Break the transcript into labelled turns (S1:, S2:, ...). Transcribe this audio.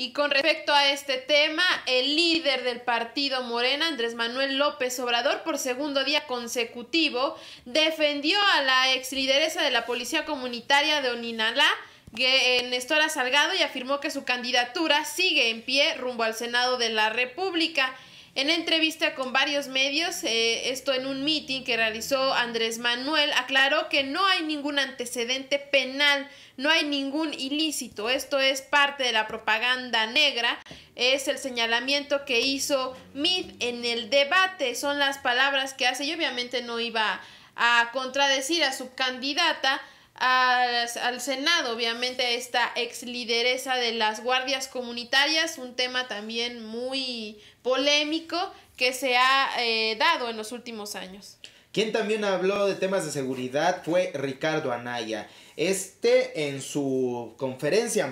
S1: Y con respecto a este tema, el líder del partido Morena, Andrés Manuel López Obrador, por segundo día consecutivo, defendió a la ex de la Policía Comunitaria de Oninalá, Nestora Salgado, y afirmó que su candidatura sigue en pie rumbo al Senado de la República. En entrevista con varios medios, eh, esto en un meeting que realizó Andrés Manuel, aclaró que no hay ningún antecedente penal, no hay ningún ilícito. Esto es parte de la propaganda negra, es el señalamiento que hizo Mid en el debate, son las palabras que hace y obviamente no iba a contradecir a su candidata al, Senado, obviamente, esta ex lideresa de las guardias comunitarias, un tema también muy polémico que se ha eh, dado en los últimos años.
S2: Quien también habló de temas de seguridad fue Ricardo Anaya. Este en su conferencia